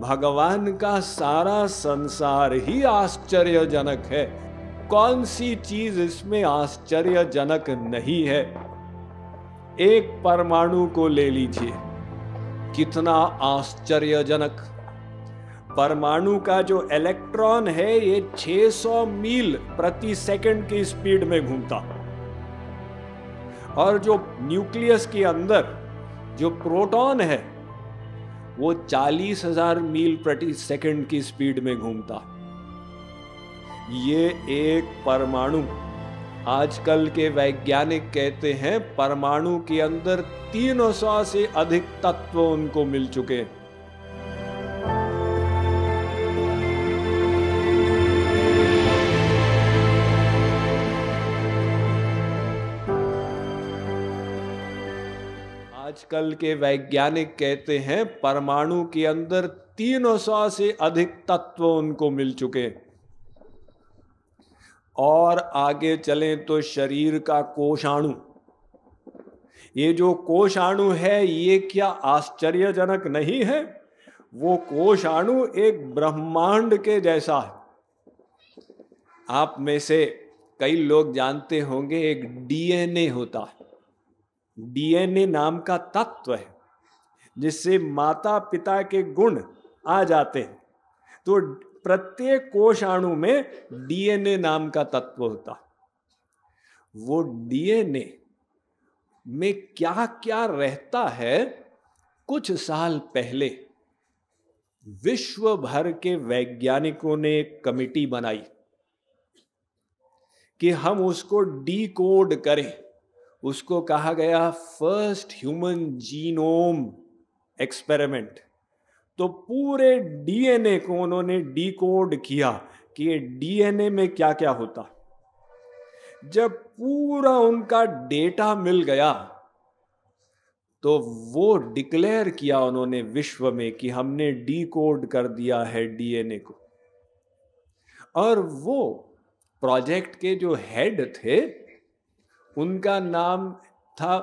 भगवान का सारा संसार ही आश्चर्यजनक है कौन सी चीज इसमें आश्चर्यजनक नहीं है एक परमाणु को ले लीजिए कितना आश्चर्यजनक परमाणु का जो इलेक्ट्रॉन है ये 600 मील प्रति सेकंड की स्पीड में घूमता और जो न्यूक्लियस के अंदर जो प्रोटॉन है वो चालीस हजार मील प्रति सेकंड की स्पीड में घूमता ये एक परमाणु आजकल के वैज्ञानिक कहते हैं परमाणु के अंदर 300 से अधिक तत्व उनको मिल चुके हैं आजकल के वैज्ञानिक कहते हैं परमाणु के अंदर 300 से अधिक तत्व उनको मिल चुके और आगे चले तो शरीर का कोषाणु ये जो कोषाणु है ये क्या आश्चर्यजनक नहीं है वो कोषाणु एक ब्रह्मांड के जैसा है आप में से कई लोग जानते होंगे एक डीएनए होता है डीएनए नाम का तत्व है जिससे माता पिता के गुण आ जाते हैं तो प्रत्येक कोषाणु में डीएनए नाम का तत्व होता वो डीएनए में क्या क्या रहता है कुछ साल पहले विश्व भर के वैज्ञानिकों ने एक कमिटी बनाई कि हम उसको डीकोड करें उसको कहा गया फर्स्ट ह्यूमन जीनोम एक्सपेरिमेंट तो पूरे डीएनए को उन्होंने डीकोड किया कि ये डीएनए में क्या क्या होता जब पूरा उनका डेटा मिल गया तो वो डिक्लेयर किया उन्होंने विश्व में कि हमने डीकोड कर दिया है डीएनए को और वो प्रोजेक्ट के जो हेड थे उनका नाम था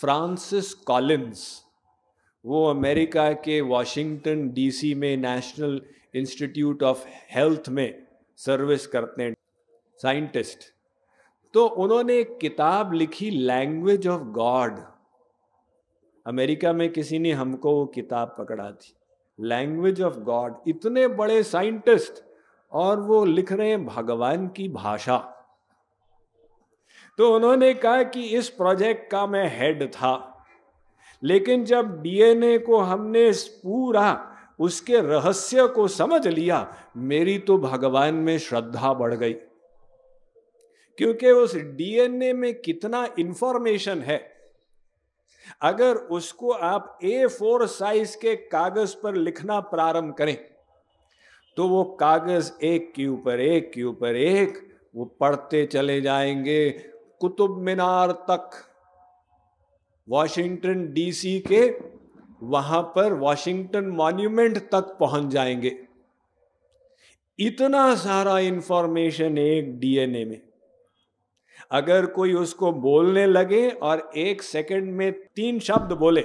फ्रांसिस कॉलिन्स वो अमेरिका के वाशिंगटन डीसी में नेशनल इंस्टीट्यूट ऑफ हेल्थ में सर्विस करते हैं साइंटिस्ट तो उन्होंने एक किताब लिखी लैंग्वेज ऑफ गॉड अमेरिका में किसी ने हमको वो किताब पकड़ा थी लैंग्वेज ऑफ गॉड इतने बड़े साइंटिस्ट और वो लिख रहे हैं भगवान की भाषा तो उन्होंने कहा कि इस प्रोजेक्ट का मैं हेड था लेकिन जब डीएनए को हमने पूरा उसके रहस्य को समझ लिया मेरी तो भगवान में श्रद्धा बढ़ गई क्योंकि उस डीएनए में कितना इंफॉर्मेशन है अगर उसको आप ए फोर साइज के कागज पर लिखना प्रारंभ करें तो वो कागज एक के ऊपर एक के ऊपर एक वो पढ़ते चले जाएंगे कुतुब मीनार तक वॉशिंगटन डीसी के वहां पर वॉशिंगटन मॉन्यूमेंट तक पहुंच जाएंगे इतना सारा इंफॉर्मेशन एक डीएनए में अगर कोई उसको बोलने लगे और एक सेकंड में तीन शब्द बोले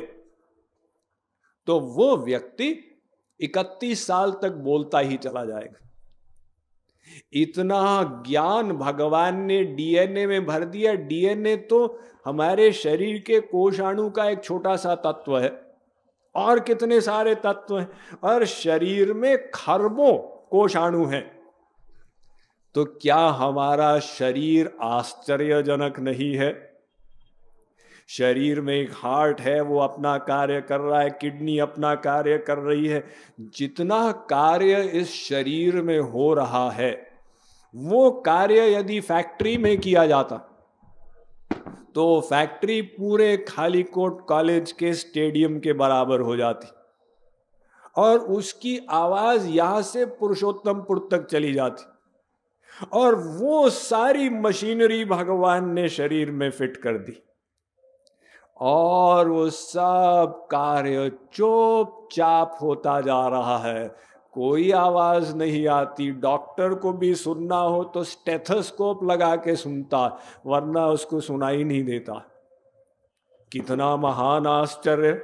तो वो व्यक्ति इकतीस साल तक बोलता ही चला जाएगा इतना ज्ञान भगवान ने डीएनए में भर दिया डीएनए तो हमारे शरीर के कोषाणु का एक छोटा सा तत्व है और कितने सारे तत्व हैं और शरीर में खरबों कोषाणु हैं तो क्या हमारा शरीर आश्चर्यजनक नहीं है शरीर में एक हार्ट है वो अपना कार्य कर रहा है किडनी अपना कार्य कर रही है जितना कार्य इस शरीर में हो रहा है वो कार्य यदि फैक्ट्री में किया जाता तो फैक्ट्री पूरे खाली कोट कॉलेज के स्टेडियम के बराबर हो जाती और उसकी आवाज यहां से पुरुषोत्तमपुर तक चली जाती और वो सारी मशीनरी भगवान ने शरीर में फिट कर दी और वो सब कार्य चुपचाप होता जा रहा है कोई आवाज नहीं आती डॉक्टर को भी सुनना हो तो स्टेथोस्कोप लगा के सुनता वरना उसको सुनाई नहीं देता कितना महान आश्चर्य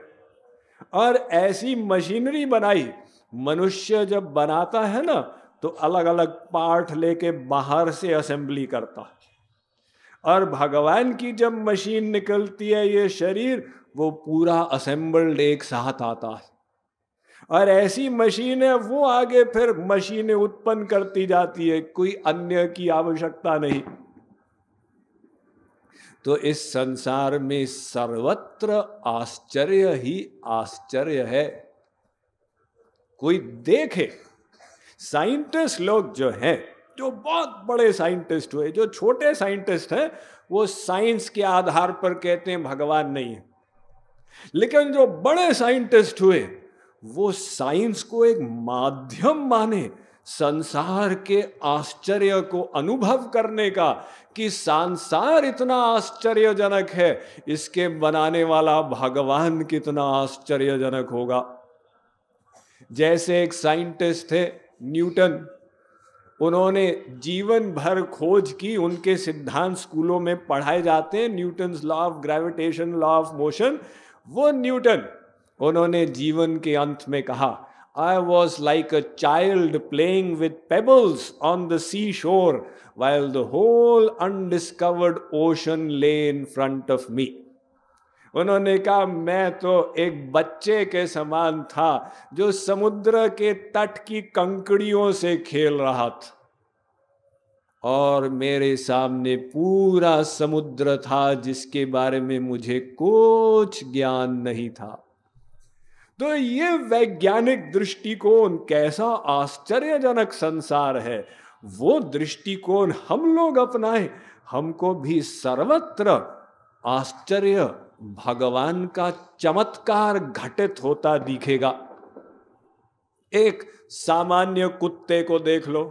और ऐसी मशीनरी बनाई मनुष्य जब बनाता है ना तो अलग अलग पार्ट लेके बाहर से असेंबली करता और भगवान की जब मशीन निकलती है ये शरीर वो पूरा असेंबल्ड एक साथ आता है और ऐसी मशीनें वो आगे फिर मशीनें उत्पन्न करती जाती है कोई अन्य की आवश्यकता नहीं तो इस संसार में सर्वत्र आश्चर्य ही आश्चर्य है कोई देखे साइंटिस्ट लोग जो हैं जो बहुत बड़े साइंटिस्ट हुए जो छोटे साइंटिस्ट हैं वो साइंस के आधार पर कहते हैं भगवान नहीं है लेकिन जो बड़े साइंटिस्ट हुए वो साइंस को एक माध्यम माने संसार के आश्चर्य को अनुभव करने का कि संसार इतना आश्चर्यजनक है इसके बनाने वाला भगवान कितना आश्चर्यजनक होगा जैसे एक साइंटिस्ट थे न्यूटन उन्होंने जीवन भर खोज की उनके सिद्धांत स्कूलों में पढ़ाए जाते हैं Newton law of gravitation law of motion वो न्यूटन उन्होंने जीवन के अंत में कहा I was like a child playing with pebbles on the sea shore while the whole undiscovered ocean lay in front of me उन्होंने कहा मैं तो एक बच्चे के समान था जो समुद्र के तट की कंकड़ियों से खेल रहा था और मेरे सामने पूरा समुद्र था जिसके बारे में मुझे कुछ ज्ञान नहीं था तो ये वैज्ञानिक दृष्टिकोण कैसा आश्चर्यजनक संसार है वो दृष्टिकोण हम लोग अपनाएं हमको भी सर्वत्र आश्चर्य भगवान का चमत्कार घटित होता दिखेगा एक सामान्य कुत्ते को देख लो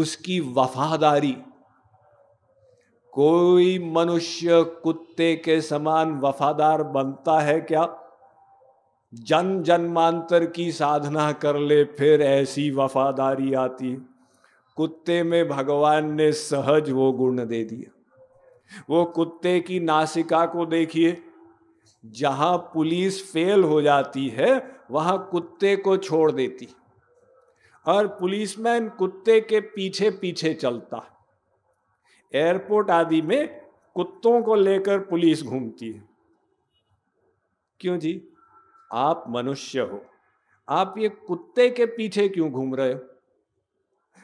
उसकी वफादारी कोई मनुष्य कुत्ते के समान वफादार बनता है क्या जन जन्मांतर की साधना कर ले फिर ऐसी वफादारी आती कुत्ते में भगवान ने सहज वो गुण दे दिया वो कुत्ते की नासिका को देखिए जहां पुलिस फेल हो जाती है वहां कुत्ते को छोड़ देती और पुलिसमैन कुत्ते के पीछे पीछे चलता एयरपोर्ट आदि में कुत्तों को लेकर पुलिस घूमती है क्यों जी आप मनुष्य हो आप ये कुत्ते के पीछे क्यों घूम रहे हो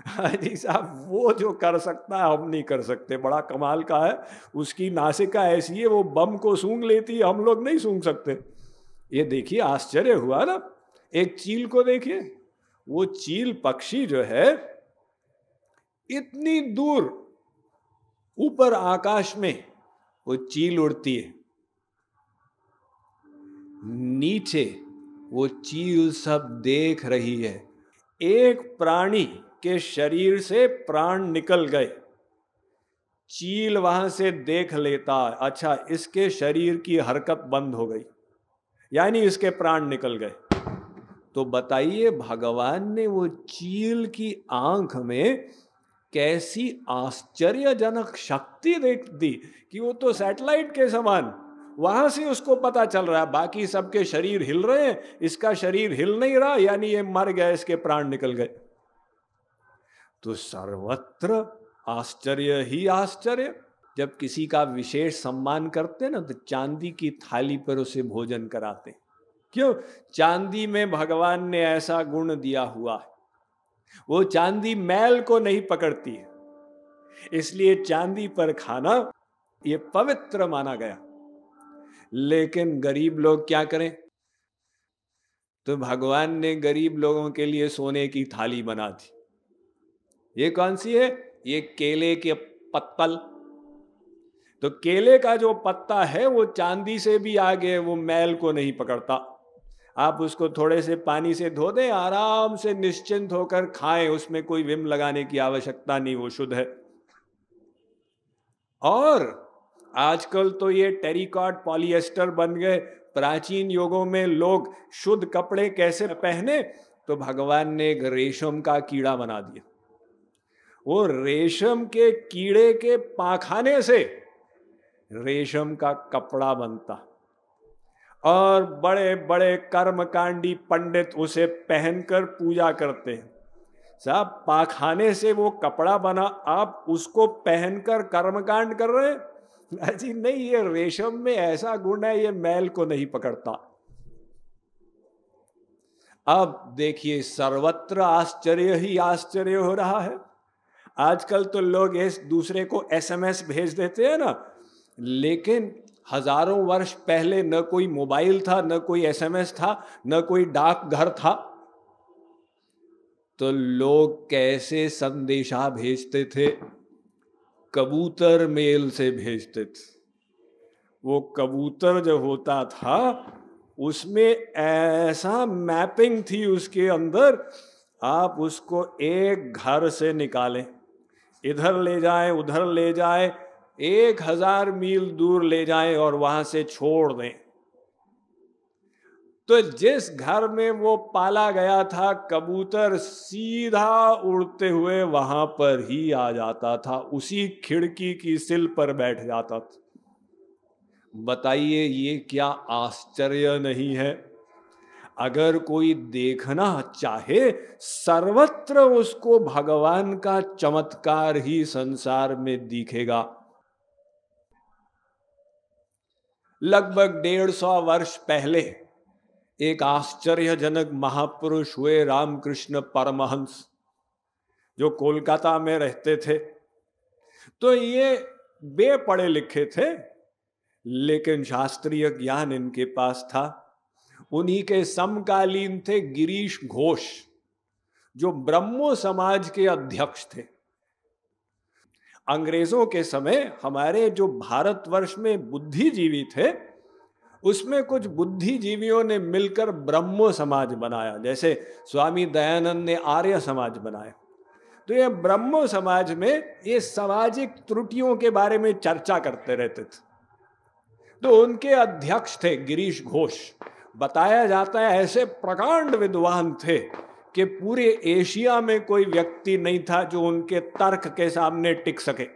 जी साहब वो जो कर सकता है हम नहीं कर सकते बड़ा कमाल का है उसकी नासिका ऐसी है वो बम को सूंघ लेती है हम लोग नहीं सूंघ सकते ये देखिए आश्चर्य हुआ ना एक चील को देखिए वो चील पक्षी जो है इतनी दूर ऊपर आकाश में वो चील उड़ती है नीचे वो चील सब देख रही है एक प्राणी के शरीर से प्राण निकल गए चील वहां से देख लेता अच्छा इसके शरीर की हरकत बंद हो गई यानी इसके प्राण निकल गए तो बताइए भगवान ने वो चील की आंख में कैसी आश्चर्यजनक शक्ति देख दी कि वो तो सैटेलाइट के समान वहां से उसको पता चल रहा है बाकी सबके शरीर हिल रहे हैं इसका शरीर हिल नहीं रहा यानी ये मर गया इसके प्राण निकल गए तो सर्वत्र आश्चर्य ही आश्चर्य जब किसी का विशेष सम्मान करते ना तो चांदी की थाली पर उसे भोजन कराते क्यों चांदी में भगवान ने ऐसा गुण दिया हुआ है वो चांदी मैल को नहीं पकड़ती है इसलिए चांदी पर खाना ये पवित्र माना गया लेकिन गरीब लोग क्या करें तो भगवान ने गरीब लोगों के लिए सोने की थाली बना दी ये कौन सी है ये केले के पत्तल तो केले का जो पत्ता है वो चांदी से भी आगे वो मैल को नहीं पकड़ता आप उसको थोड़े से पानी से धो दें आराम से निश्चिंत होकर खाएं उसमें कोई विम लगाने की आवश्यकता नहीं वो शुद्ध है और आजकल तो ये टेरिकॉट पॉलिएस्टर बन गए प्राचीन युगों में लोग शुद्ध कपड़े कैसे पहने तो भगवान ने एक रेशम का कीड़ा बना दिया वो रेशम के कीड़े के पाखाने से रेशम का कपड़ा बनता और बड़े बड़े कर्मकांडी पंडित उसे पहनकर पूजा करते हैं साहब पाखाने से वो कपड़ा बना आप उसको पहनकर कर्मकांड कर रहे हैं जी नहीं ये रेशम में ऐसा गुण है ये मैल को नहीं पकड़ता अब देखिए सर्वत्र आश्चर्य ही आश्चर्य हो रहा है आजकल तो लोग इस दूसरे को एसएमएस भेज देते हैं ना लेकिन हजारों वर्ष पहले न कोई मोबाइल था न कोई एसएमएस था न कोई डाकघर था तो लोग कैसे संदेशा भेजते थे कबूतर मेल से भेजते थे वो कबूतर जो होता था उसमें ऐसा मैपिंग थी उसके अंदर आप उसको एक घर से निकालें इधर ले जाए उधर ले जाए एक हजार मील दूर ले जाए और वहां से छोड़ दें तो जिस घर में वो पाला गया था कबूतर सीधा उड़ते हुए वहां पर ही आ जाता था उसी खिड़की की सिल पर बैठ जाता था बताइए ये क्या आश्चर्य नहीं है अगर कोई देखना चाहे सर्वत्र उसको भगवान का चमत्कार ही संसार में दिखेगा लगभग डेढ़ सौ वर्ष पहले एक आश्चर्यजनक महापुरुष हुए रामकृष्ण परमहंस जो कोलकाता में रहते थे तो ये बे पढ़े लिखे थे लेकिन शास्त्रीय ज्ञान इनके पास था उन्हीं के समकालीन थे गिरीश घोष जो ब्रह्मो समाज के अध्यक्ष थे अंग्रेजों के समय हमारे जो भारतवर्ष में बुद्धिजीवी थे उसमें कुछ बुद्धिजीवियों ने मिलकर ब्रह्मो समाज बनाया जैसे स्वामी दयानंद ने आर्य समाज बनाया तो ये ब्रह्मो समाज में ये सामाजिक त्रुटियों के बारे में चर्चा करते रहते थे तो उनके अध्यक्ष थे गिरीश घोष बताया जाता है ऐसे प्रकांड विद्वान थे कि पूरे एशिया में कोई व्यक्ति नहीं था जो उनके तर्क के सामने टिक सके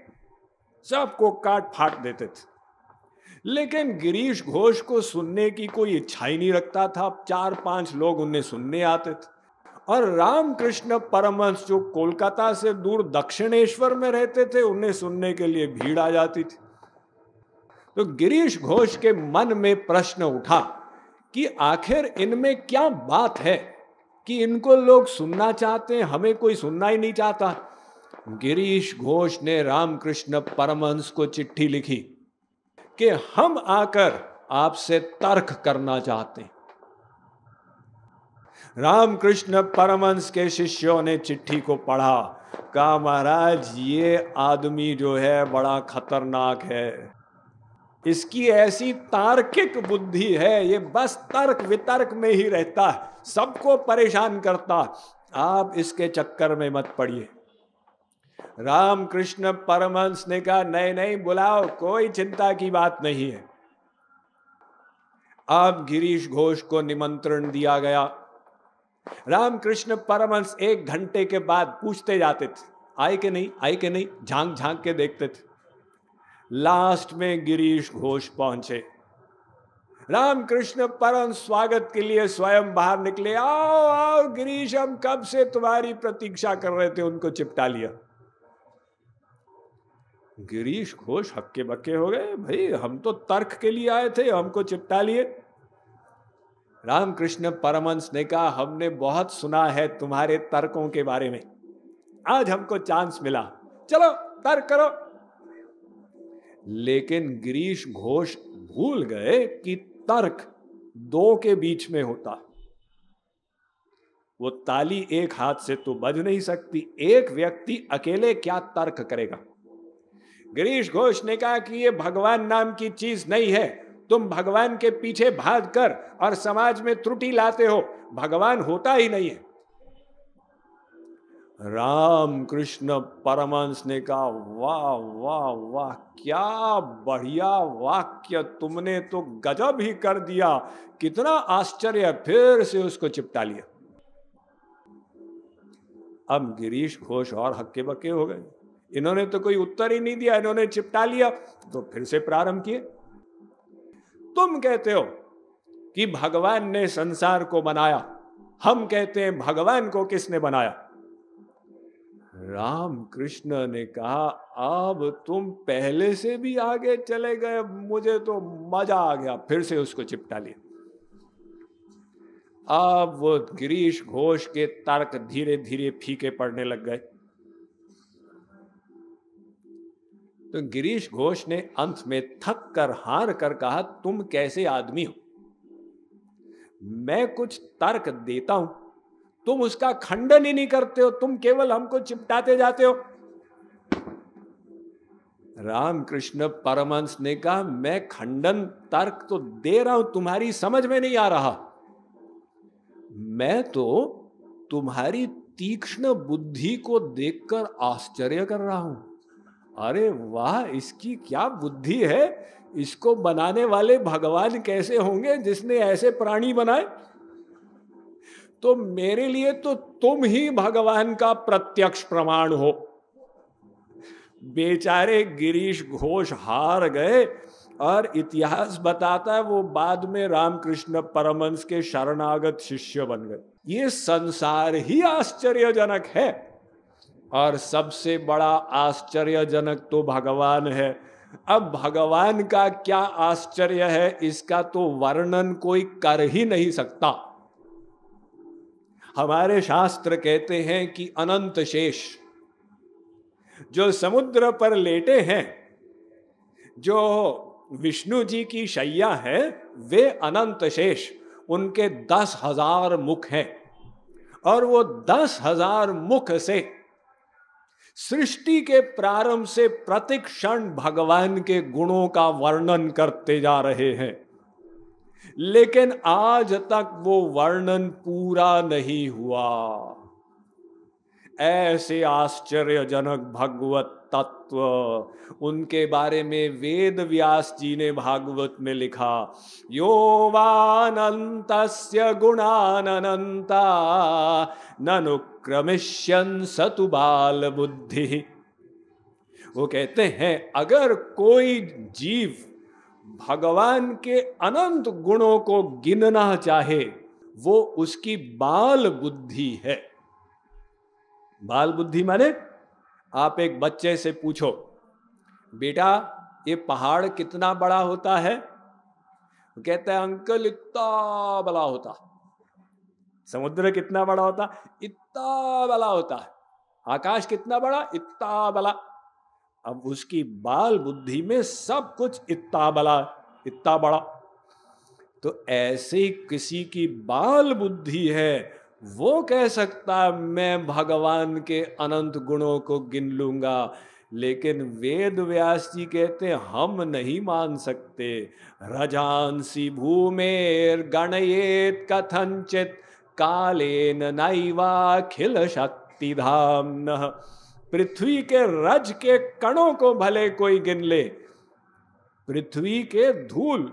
सबको काट फाट देते थे लेकिन गिरीश घोष को सुनने की कोई इच्छा ही नहीं रखता था चार पांच लोग उन्हें सुनने आते थे और रामकृष्ण परमहंस जो कोलकाता से दूर दक्षिणेश्वर में रहते थे उन्हें सुनने के लिए भीड़ आ जाती थी तो गिरीश घोष के मन में प्रश्न उठा कि आखिर इनमें क्या बात है कि इनको लोग सुनना चाहते हैं हमें कोई सुनना ही नहीं चाहता गिरीश घोष ने रामकृष्ण परमहंस को चिट्ठी लिखी कि हम आकर आपसे तर्क करना चाहते हैं रामकृष्ण परमहंस के शिष्यों ने चिट्ठी को पढ़ा कहा महाराज ये आदमी जो है बड़ा खतरनाक है इसकी ऐसी तार्किक बुद्धि है ये बस तर्क वितर्क में ही रहता है सबको परेशान करता आप इसके चक्कर में मत पड़िए रामकृष्ण परमहंस ने कहा नहीं नहीं बुलाओ कोई चिंता की बात नहीं है अब गिरीश घोष को निमंत्रण दिया गया रामकृष्ण परमहंस एक घंटे के बाद पूछते जाते थे आए कि नहीं आए कि नहीं झांक झांक के देखते थे लास्ट में गिरीश घोष पहुंचे रामकृष्ण परम स्वागत के लिए स्वयं बाहर निकले आओ आओ गिरीश हम कब से तुम्हारी प्रतीक्षा कर रहे थे उनको चिपटा लिया गिरीश घोष हक्के बक्के हो गए भाई हम तो तर्क के लिए आए थे हमको चिपटा लिए रामकृष्ण परमंश ने कहा हमने बहुत सुना है तुम्हारे तर्कों के बारे में आज हमको चांस मिला चलो तर्क करो लेकिन गिरीश घोष भूल गए कि तर्क दो के बीच में होता है वो ताली एक हाथ से तो बज नहीं सकती एक व्यक्ति अकेले क्या तर्क करेगा गिरीश घोष ने कहा कि ये भगवान नाम की चीज नहीं है तुम भगवान के पीछे भाग कर और समाज में त्रुटि लाते हो भगवान होता ही नहीं है राम कृष्ण परमांश ने कहा वाह वाह वाह क्या बढ़िया वाक्य तुमने तो गजब ही कर दिया कितना आश्चर्य फिर से उसको चिपटा लिया अब गिरीश घोष और हक्के बक्के हो गए इन्होंने तो कोई उत्तर ही नहीं दिया इन्होंने चिपटा लिया तो फिर से प्रारंभ किए तुम कहते हो कि भगवान ने संसार को बनाया हम कहते हैं भगवान को किसने बनाया राम कृष्ण ने कहा अब तुम पहले से भी आगे चले गए मुझे तो मजा आ गया फिर से उसको चिपटा लिया अब वो गिरीश घोष के तर्क धीरे धीरे फीके पड़ने लग गए तो गिरीश घोष ने अंत में थक कर हार कर कहा तुम कैसे आदमी हो मैं कुछ तर्क देता हूं तुम उसका खंडन ही नहीं करते हो तुम केवल हमको चिपटाते जाते हो रामकृष्ण परमंश ने कहा मैं खंडन तर्क तो दे रहा हूं तुम्हारी समझ में नहीं आ रहा मैं तो तुम्हारी तीक्ष्ण बुद्धि को देखकर आश्चर्य कर रहा हूं अरे वाह इसकी क्या बुद्धि है इसको बनाने वाले भगवान कैसे होंगे जिसने ऐसे प्राणी बनाए तो मेरे लिए तो तुम ही भगवान का प्रत्यक्ष प्रमाण हो बेचारे गिरीश घोष हार गए और इतिहास बताता है वो बाद में रामकृष्ण परमंश के शरणागत शिष्य बन गए ये संसार ही आश्चर्यजनक है और सबसे बड़ा आश्चर्यजनक तो भगवान है अब भगवान का क्या आश्चर्य है इसका तो वर्णन कोई कर ही नहीं सकता हमारे शास्त्र कहते हैं कि अनंत शेष जो समुद्र पर लेटे हैं जो विष्णु जी की शैया है वे अनंत शेष उनके दस हजार मुख हैं और वो दस हजार मुख से सृष्टि के प्रारंभ से प्रतिक्षण भगवान के गुणों का वर्णन करते जा रहे हैं लेकिन आज तक वो वर्णन पूरा नहीं हुआ ऐसे आश्चर्यजनक भगवत तत्व उनके बारे में वेद व्यास जी ने भागवत में लिखा यो वानंत गुणानंता ननुक्रमिष्यन सतु बाल बुद्धि वो कहते हैं अगर कोई जीव भगवान के अनंत गुणों को गिनना चाहे वो उसकी बाल बुद्धि है बाल बुद्धि माने आप एक बच्चे से पूछो बेटा ये पहाड़ कितना बड़ा होता है कहते हैं अंकल इतना बड़ा होता समुद्र कितना बड़ा होता इतना बड़ा होता है आकाश कितना बड़ा इतना बड़ा अब उसकी बाल बुद्धि में सब कुछ इतना बड़ा इतना बड़ा तो ऐसे किसी की बाल बुद्धि है वो कह सकता है मैं भगवान के अनंत गुणों को गिन लूंगा लेकिन वेद व्यास जी कहते हम नहीं मान सकते रजांसी भूमेर गणयेत कथनचित कालेन नैवाखिल धाम पृथ्वी के रज के कणों को भले कोई गिन ले पृथ्वी के धूल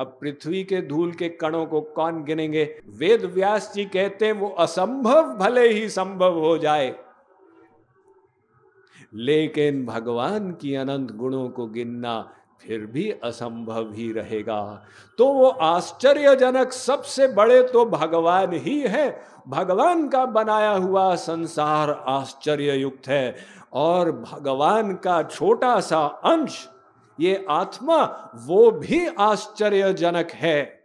अब पृथ्वी के धूल के कणों को कौन गिनेंगे वेद व्यास जी कहते हैं वो असंभव भले ही संभव हो जाए लेकिन भगवान की अनंत गुणों को गिनना फिर भी असंभव ही रहेगा तो वो आश्चर्यजनक सबसे बड़े तो भगवान ही है भगवान का बनाया हुआ संसार आश्चर्य युक्त है और भगवान का छोटा सा अंश ये आत्मा वो भी आश्चर्यजनक है